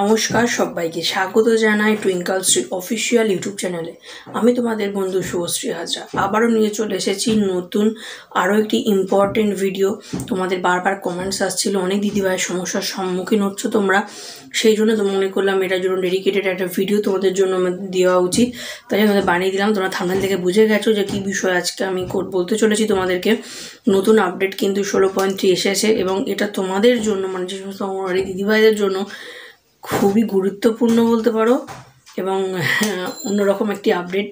নমস্কার সবাইকে স্বাগত জানাই টুইঙ্কাল শ্রী অফিসিয়াল ইউটিউব চ্যানেলে আমি তোমাদের বন্ধু শুভশ্রী হাজরা আবারও নিয়ে চলে এসেছি নতুন আরও একটি ইম্পর্টেন্ট ভিডিও তোমাদের বারবার কমেন্টস আসছিল অনেক দিদিভাইয়ের সমস্যার সম্মুখীন হচ্ছ তোমরা সেই জন্য তো মনে করলাম এটার জন্য ডেডিকেটেড একটা ভিডিও তোমাদের জন্য দেওয়া উচিত তাই আমাদের বানিয়ে দিলাম তোমরা থামনাল থেকে বুঝে গেছো যে কী বিষয় আজকে আমি বলতে চলেছি তোমাদেরকে নতুন আপডেট কিন্তু ষোলো পয়েন্ট থ্রি এসেছে এবং এটা তোমাদের জন্য মানে যে সমস্ত দিদিভাইদের জন্য খুবই গুরুত্বপূর্ণ বলতে পারো এবং অন্যরকম একটি আপডেট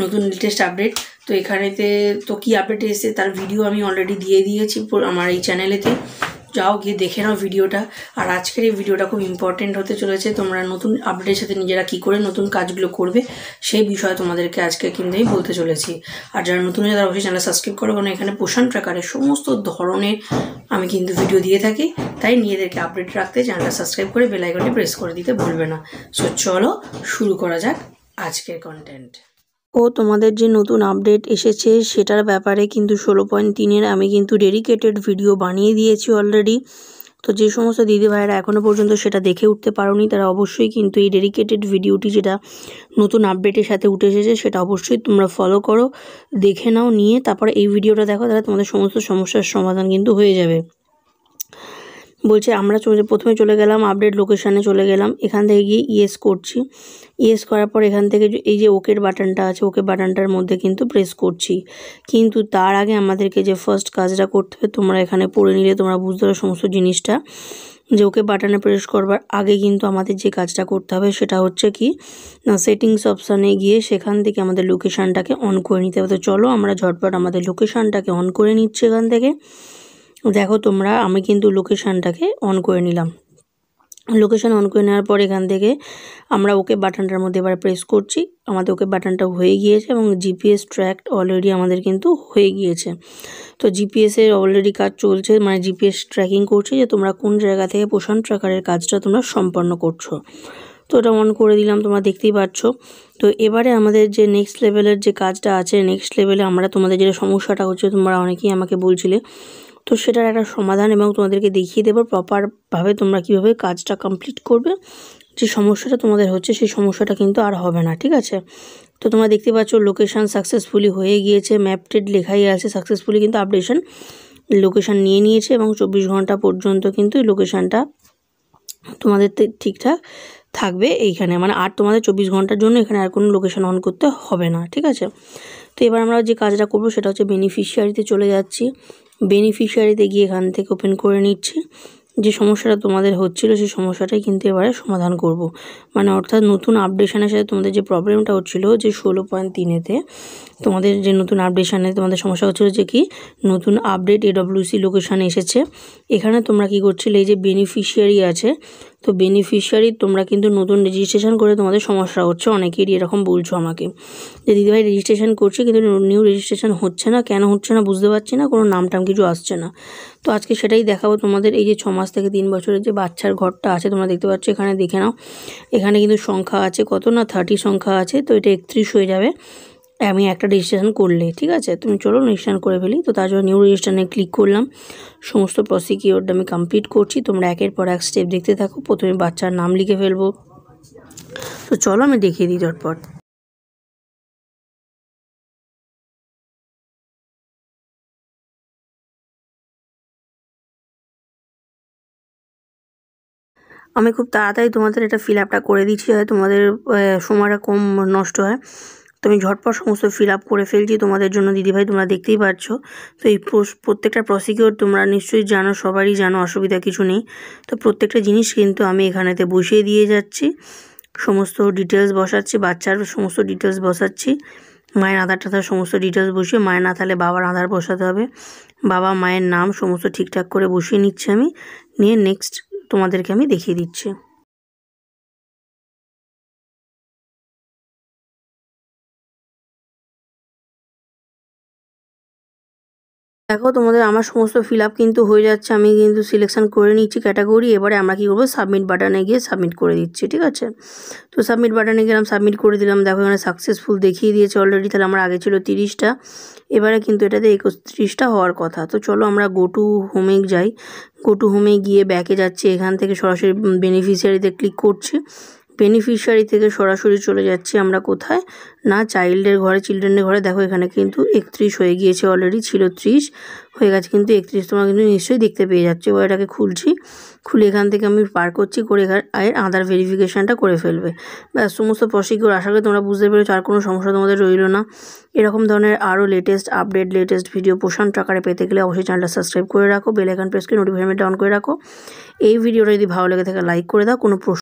নতুন লেটেস্ট আপডেট তো এখানেতে তো কী আপডেট এসেছে তার ভিডিও আমি অলরেডি দিয়ে দিয়েছি আমার এই চ্যানেলেতে যাও গিয়ে দেখে নাও ভিডিওটা আর আজকের এই ভিডিওটা খুব ইম্পর্টেন্ট হতে চলেছে তোমরা নতুন আপডেটের সাথে নিজেরা কি করে নতুন কাজগুলো করবে সেই বিষয়ে তোমাদেরকে আজকে কিন্তু আমি বলতে চলেছি আর যারা নতুন তারা অবশ্যই চ্যানেল সাবস্ক্রাইব করো কারণ এখানে পোষণ ট্র্যাকারের সমস্ত ধরনের আমি কিন্তু ভিডিও দিয়ে থাকি তাই নিজেদেরকে আপডেট রাখতে চ্যানেলটা সাবস্ক্রাইব করে বেলাইকনটি প্রেস করে দিতে ভুলবে না সো চলো শুরু করা যাক আজকের কন্টেন্ট ও তোমাদের যে নতুন আপডেট এসেছে সেটার ব্যাপারে কিন্তু ষোলো পয়েন্ট তিনের আমি কিন্তু ডেডিকেটেড ভিডিও বানিয়ে দিয়েছি অলরেডি তো যে সমস্ত দিদিভাইয়েরা এখনও পর্যন্ত সেটা দেখে উঠতে পারোনি তারা অবশ্যই কিন্তু এই ডেডিকেটেড ভিডিওটি যেটা নতুন আপডেটের সাথে উঠে এসেছে সেটা অবশ্যই তোমরা ফলো করো দেখে নাও নিয়ে তারপরে এই ভিডিওটা দেখো তাহলে তোমাদের সমস্ত সমস্যার সমাধান কিন্তু হয়ে যাবে বলছে আমরা প্রথমে চলে গেলাম আপডেট লোকেশানে চলে গেলাম এখান থেকে গিয়ে ইয়েস করছি ইয়েস করার পর এখান থেকে এই যে ওকের বাটনটা আছে ওকে বাটনটার মধ্যে কিন্তু প্রেস করছি কিন্তু তার আগে আমাদেরকে যে ফার্স্ট কাজটা করতে হবে তোমরা এখানে পড়ে নিলে তোমরা বুঝতে পারো সমস্ত জিনিসটা যে ওকে বাটনে প্রেস করবার আগে কিন্তু আমাদের যে কাজটা করতে হবে সেটা হচ্ছে কি না সেটিংস অপশানে গিয়ে সেখান থেকে আমাদের লোকেশানটাকে অন করে নিতে হবে তো চলো আমরা ঝটপট আমাদের লোকেশানটাকে অন করে নিচ্ছি এখান থেকে দেখো তোমরা আমি কিন্তু লোকেশানটাকে অন করে নিলাম লোকেশান অন করে নেওয়ার পর এখান থেকে আমরা ওকে বাটনটার মধ্যে এবার প্রেস করছি আমাদের ওকে বাটনটা হয়ে গিয়েছে এবং জিপিএস ট্র্যাক অলরেডি আমাদের কিন্তু হয়ে গিয়েছে তো জিপিএসের অলরেডি কাজ চলছে মানে জিপিএস ট্র্যাকিং করছে যে তোমরা কোন জায়গা থেকে পোষণ ট্র্যাকারের কাজটা তোমরা সম্পন্ন করছো তো ওটা অন করে দিলাম তোমরা দেখতেই পাচ্ছ তো এবারে আমাদের যে নেক্সট লেভেলের যে কাজটা আছে নেক্সট লেভেলে আমরা তোমাদের যেটা সমস্যাটা হচ্ছে তোমরা অনেকেই আমাকে বলছিলে তো সেটার একটা সমাধান এবং তোমাদেরকে দেখিয়ে দেবো প্রপারভাবে তোমরা কিভাবে কাজটা কমপ্লিট করবে যে সমস্যাটা তোমাদের হচ্ছে সেই সমস্যাটা কিন্তু আর হবে না ঠিক আছে তো তোমরা দেখতে পাচ্ছ লোকেশান সাকসেসফুলি হয়ে গিয়েছে ম্যাপটেড লেখাই আছে সাকসেসফুলি কিন্তু আপডেশন লোকেশান নিয়ে নিয়েছে এবং চব্বিশ ঘন্টা পর্যন্ত কিন্তু লোকেশানটা তোমাদের ঠিকঠাক থাকবে এইখানে মানে আর তোমাদের চব্বিশ ঘন্টার জন্য এখানে আর কোনো লোকেশান অন করতে হবে না ঠিক আছে তো এবার আমরা যে কাজটা করবো সেটা হচ্ছে বেনিফিশিয়ারিতে চলে যাচ্ছি বেনিফিশিয়ারিতে গিয়ে এখান থেকে ওপেন করে নিচ্ছি যে সমস্যাটা তোমাদের হচ্ছিল সেই সমস্যাটাই কিন্তু এবারে সমাধান করব। মানে অর্থাৎ নতুন আপডেশনের সাথে তোমাদের যে প্রবলেমটা হচ্ছিলো যে ষোলো পয়েন্ট তিনেতে তোমাদের যে নতুন আপডেশানে তোমাদের সমস্যা হচ্ছিল যে কি নতুন আপডেট এডব্লিউসি লোকেশানে এসেছে এখানে তোমরা কি করছিলে এই যে বেনিফিশিয়ারি আছে তো বেনিফিশিয়ারি তোমরা কিন্তু নতুন রেজিস্ট্রেশন করে তোমাদের সমস্যা হচ্ছে অনেকেরই এরকম বলছো আমাকে যে দিদিভাই রেজিস্ট্রেশন করছি কিন্তু নিউ রেজিস্ট্রেশন হচ্ছে না কেন হচ্ছে না বুঝতে পারছি না কোনো নাম টাম কিছু আসছে না তো আজকে সেটাই দেখাবো তোমাদের এই যে ছ মাস থেকে তিন বছরের যে বাচ্চার ঘরটা আছে তোমরা দেখতে পাচ্ছ এখানে দেখে নাও এখানে কিন্তু সংখ্যা আছে কত না থার্টি সংখ্যা আছে তো এটা একত্রিশ হয়ে যাবে আমি একটা রেজিস্ট্রেশন করলে ঠিক আছে তুমি চলো রেজিস্ট্রেশন করে ফেলি তো তার জন্য নিউ রেজিস্ট্রেশনে ক্লিক করলাম সমস্ত প্রসিকিউরটা আমি কমপ্লিট করছি তোমরা একের পর এক স্টেপ দেখতে থাকো প্রথমে বাচ্চার নাম লিখে ফেলবো তো চলো আমি দেখিয়ে দিই ঝটপট আমি খুব তাড়াতাড়ি তোমাদের এটা ফিল আপটা করে দিচ্ছি হয় তোমাদের সময়টা কম নষ্ট হয় তো আমি ঝটপট সমস্ত ফিল আপ করে ফেলছি তোমাদের জন্য দিদিভাই তোমরা দেখতেই পাচ্ছ তো এই প্রত্যেকটা প্রসিকিউর তোমরা নিশ্চয়ই জানো সবারই জানো অসুবিধা কিছু নেই তো প্রত্যেকটা জিনিস কিন্তু আমি এখানেতে বসিয়ে দিয়ে যাচ্ছি সমস্ত ডিটেলস বসাচ্ছি বাচ্চার সমস্ত ডিটেলস বসাচ্ছি মায়ের আধার টাধার সমস্ত ডিটেলস বসিয়ে মায়ের না থাকলে বাবার আধার বসাতে হবে বাবা মায়ের নাম সমস্ত ঠিকঠাক করে বসিয়ে নিচ্ছি আমি নিয়ে নেক্সট তোমাদেরকে আমি দেখিয়ে দিচ্ছি দেখো তোমাদের আমার সমস্ত ফিল আপ কিন্তু হয়ে যাচ্ছে আমি কিন্তু সিলেকশন করে নিচ্ছি ক্যাটাগরি এবারে আমরা কী করবো সাবমিট বাটনে গিয়ে সাবমিট করে দিচ্ছি ঠিক আছে তো সাবমিট বাটনে গেলাম সাবমিট করে দিলাম দেখো এখানে সাকসেসফুল দেখিয়ে দিয়েছে অলরেডি তাহলে আমার আগে ছিল তিরিশটা এবারে কিন্তু এটাতে একত্রিশটা হওয়ার কথা তো চলো আমরা গো টু হোমে যাই গো টু হোমে গিয়ে ব্যাকে যাচ্ছি এখান থেকে সরাসরি বেনিফিশিয়ারিতে ক্লিক করছি বেনিফিশিয়ারি থেকে সরাসরি চলে যাচ্ছি আমরা কোথায় না চাইল্ডের ঘরে চিলড্রেনের ঘরে দেখো এখানে কিন্তু একত্রিশ হয়ে গিয়েছে অলরেডি ছিল ত্রিশ হয়ে গেছে কিন্তু একত্রিশ তোমার কিন্তু নিশ্চয়ই দেখতে পেয়ে যাচ্ছে ও এটাকে খুলছি খুলে এখান থেকে আমি পার করছি করে এর আধার ভেরিফিকেশানটা করে ফেলবে ব্যাস সমস্ত প্রশিক্ষক আশা করি তোমরা বুঝতে পেরেছো আর কোনো সমস্যা তোমাদের রইল না এরকম ধরনের আরও latest update latest video Prashant টাকারে পেতে গেলে অবশ্যই চ্যানেলটা সাবস্ক্রাইব করে রাখো বেলাইকান প্রেসকে নোটিফিকেশনটা ডাউন করে রাখো এই ভিডিওটা যদি ভালো লেগে থাকে লাইক করে দাও কোনো প্রশ্ন